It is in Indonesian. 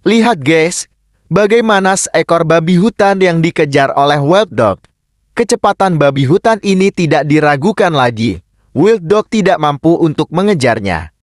Lihat guys, bagaimana seekor babi hutan yang dikejar oleh wild dog. Kecepatan babi hutan ini tidak diragukan lagi. Wild dog tidak mampu untuk mengejarnya.